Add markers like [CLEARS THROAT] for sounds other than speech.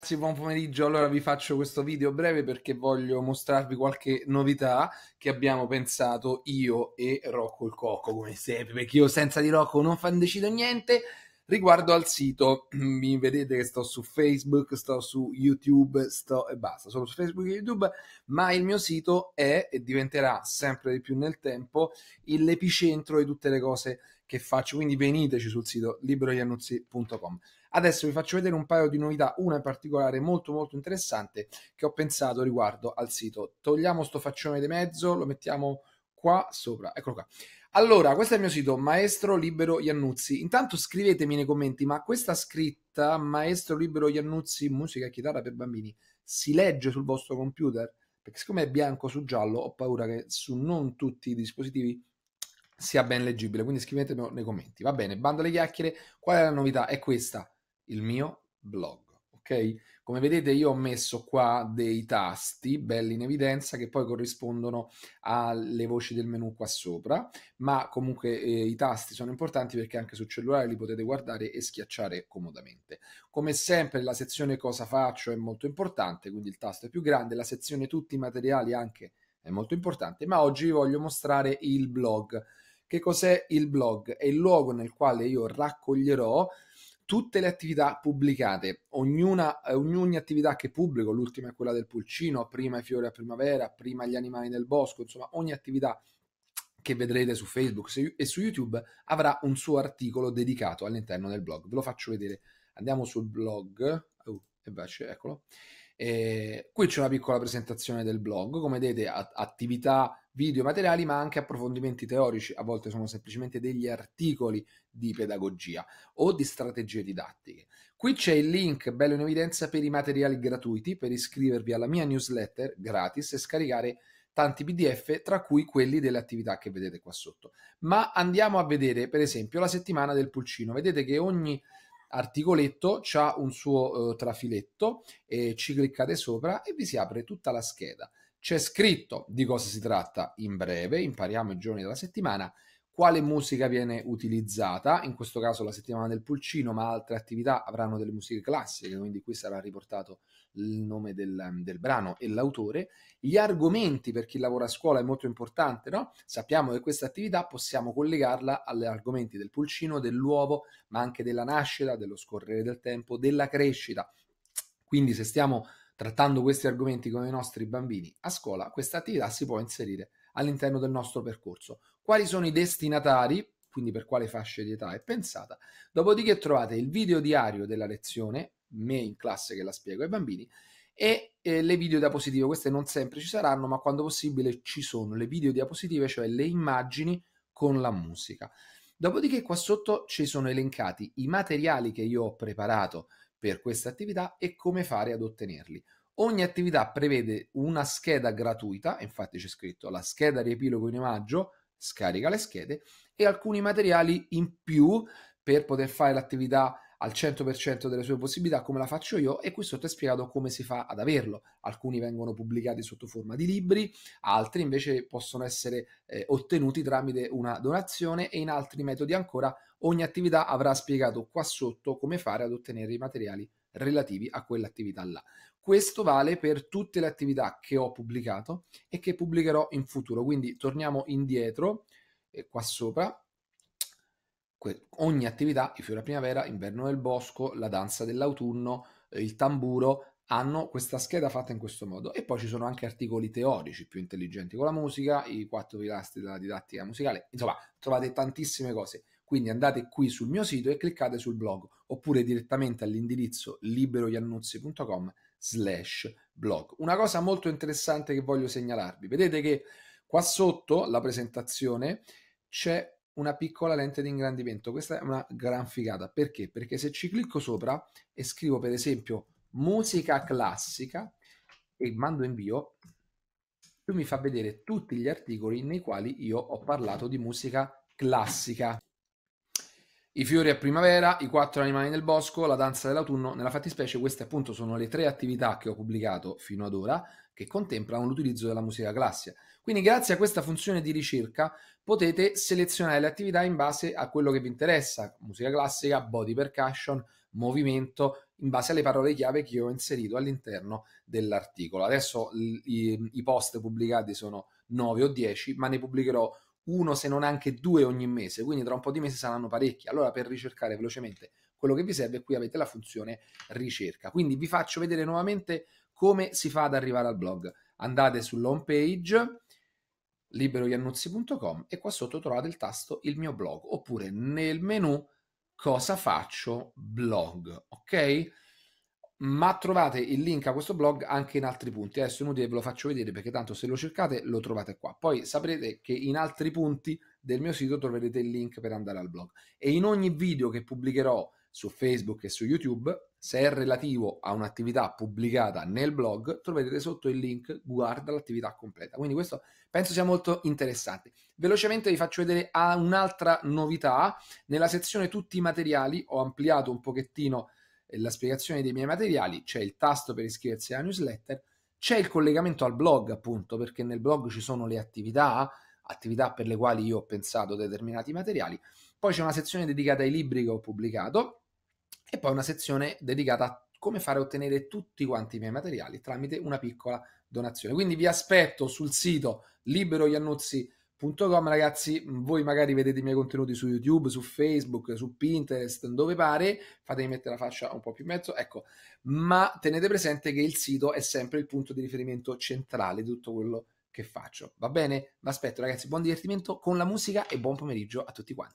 Ragazzi, buon pomeriggio. Allora vi faccio questo video breve perché voglio mostrarvi qualche novità che abbiamo pensato io e Rocco il Cocco, come sempre, perché io senza di Rocco non fan decido niente. Riguardo al sito, [CLEARS THROAT] mi vedete che sto su Facebook, sto su YouTube, sto e basta, sono su Facebook e YouTube, ma il mio sito è e diventerà sempre di più nel tempo l'epicentro di tutte le cose che faccio, quindi veniteci sul sito liberoiannuzzi.com. Adesso vi faccio vedere un paio di novità, una in particolare molto molto interessante che ho pensato riguardo al sito. Togliamo sto faccione di mezzo, lo mettiamo qua sopra, eccolo qua. Allora, questo è il mio sito, Maestro Libero Iannuzzi. Intanto scrivetemi nei commenti, ma questa scritta, Maestro Libero Iannuzzi, musica e chitarra per bambini, si legge sul vostro computer? Perché siccome è bianco su giallo, ho paura che su non tutti i dispositivi sia ben leggibile, quindi scrivetemi nei commenti. Va bene, bando alle chiacchiere, qual è la novità? È questa il mio blog. Ok, Come vedete io ho messo qua dei tasti belli in evidenza che poi corrispondono alle voci del menu qua sopra, ma comunque eh, i tasti sono importanti perché anche sul cellulare li potete guardare e schiacciare comodamente. Come sempre la sezione cosa faccio è molto importante, quindi il tasto è più grande, la sezione tutti i materiali anche è molto importante, ma oggi vi voglio mostrare il blog. Che cos'è il blog? È il luogo nel quale io raccoglierò tutte le attività pubblicate, ognuna, eh, ogni attività che pubblico, l'ultima è quella del pulcino, prima i fiori a primavera, prima gli animali del bosco, insomma ogni attività che vedrete su Facebook e su YouTube avrà un suo articolo dedicato all'interno del blog. Ve lo faccio vedere. Andiamo sul blog. Uh, invece, eccolo. Eh, qui c'è una piccola presentazione del blog, come vedete attività video materiali ma anche approfondimenti teorici, a volte sono semplicemente degli articoli di pedagogia o di strategie didattiche. Qui c'è il link bello in evidenza per i materiali gratuiti, per iscrivervi alla mia newsletter gratis e scaricare tanti PDF, tra cui quelli delle attività che vedete qua sotto. Ma andiamo a vedere, per esempio, la settimana del pulcino. Vedete che ogni articoletto c'ha un suo eh, trafiletto e ci cliccate sopra e vi si apre tutta la scheda. C'è scritto di cosa si tratta in breve, impariamo i giorni della settimana quale musica viene utilizzata, in questo caso la settimana del pulcino, ma altre attività avranno delle musiche classiche, quindi qui sarà riportato il nome del, del brano e l'autore. Gli argomenti per chi lavora a scuola è molto importante, no? Sappiamo che questa attività possiamo collegarla agli argomenti del pulcino, dell'uovo, ma anche della nascita, dello scorrere del tempo, della crescita. Quindi se stiamo trattando questi argomenti con i nostri bambini a scuola, questa attività si può inserire all'interno del nostro percorso quali sono i destinatari, quindi per quale fascia di età è pensata. Dopodiché trovate il video diario della lezione, me in classe che la spiego ai bambini, e eh, le video diapositive. Queste non sempre ci saranno, ma quando possibile ci sono le video diapositive, cioè le immagini con la musica. Dopodiché qua sotto ci sono elencati i materiali che io ho preparato per questa attività e come fare ad ottenerli. Ogni attività prevede una scheda gratuita, infatti c'è scritto la scheda riepilogo in omaggio, scarica le schede e alcuni materiali in più per poter fare l'attività al 100% delle sue possibilità come la faccio io e qui sotto è spiegato come si fa ad averlo. Alcuni vengono pubblicati sotto forma di libri, altri invece possono essere eh, ottenuti tramite una donazione e in altri metodi ancora ogni attività avrà spiegato qua sotto come fare ad ottenere i materiali relativi a quell'attività là. Questo vale per tutte le attività che ho pubblicato e che pubblicherò in futuro. Quindi torniamo indietro e eh, qua sopra que- ogni attività, i fiori a primavera, inverno nel bosco, la danza dell'autunno, eh, il tamburo hanno questa scheda fatta in questo modo e poi ci sono anche articoli teorici più intelligenti con la musica, i quattro pilastri della didattica musicale, insomma trovate tantissime cose. Quindi andate qui sul mio sito e cliccate sul blog oppure direttamente all'indirizzo liberoiannuzzi.com slash blog. Una cosa molto interessante che voglio segnalarvi, vedete che qua sotto la presentazione c'è una piccola lente di ingrandimento, questa è una gran figata, perché? Perché se ci clicco sopra e scrivo per esempio musica classica e mando invio, lui mi fa vedere tutti gli articoli nei quali io ho parlato di musica classica. I fiori a primavera, i quattro animali nel bosco, la danza dell'autunno, nella fattispecie queste appunto sono le tre attività che ho pubblicato fino ad ora che contemplano l'utilizzo della musica classica. Quindi grazie a questa funzione di ricerca potete selezionare le attività in base a quello che vi interessa, musica classica, body percussion, movimento, in base alle parole chiave che io ho inserito all'interno dell'articolo. Adesso i, i post pubblicati sono 9 o 10, ma ne pubblicherò uno se non anche due ogni mese, quindi tra un po' di mesi saranno parecchi. Allora per ricercare velocemente quello che vi serve, qui avete la funzione ricerca. Quindi vi faccio vedere nuovamente come si fa ad arrivare al blog. Andate sull'home page liberoiannuzzi.com e qua sotto trovate il tasto il mio blog oppure nel menu cosa faccio blog, ok? ma trovate il link a questo blog anche in altri punti. Adesso è inutile ve lo faccio vedere perché tanto se lo cercate lo trovate qua. Poi saprete che in altri punti del mio sito troverete il link per andare al blog. E in ogni video che pubblicherò su Facebook e su YouTube, se è relativo a un'attività pubblicata nel blog, troverete sotto il link guarda l'attività completa. Quindi questo penso sia molto interessante. Velocemente vi faccio vedere un'altra novità. Nella sezione tutti i materiali ho ampliato un pochettino la spiegazione dei miei materiali, c'è il tasto per iscriversi alla newsletter, c'è il collegamento al blog, appunto, perché nel blog ci sono le attività, attività per le quali io ho pensato determinati materiali. Poi c'è una sezione dedicata ai libri che ho pubblicato e poi una sezione dedicata a come fare a ottenere tutti quanti i miei materiali tramite una piccola donazione. Quindi vi aspetto sul sito liberoiannuzzi.com www.pinterest.com ragazzi mm, voi magari vedete i miei contenuti su youtube su facebook su pinterest dove pare fatemi mettere la faccia un po' più in mezzo ecco ma tenete presente che il sito è sempre il punto di riferimento centrale di tutto quello che faccio va bene vi aspetto ragazzi buon divertimento con la musica e buon pomeriggio a tutti quanti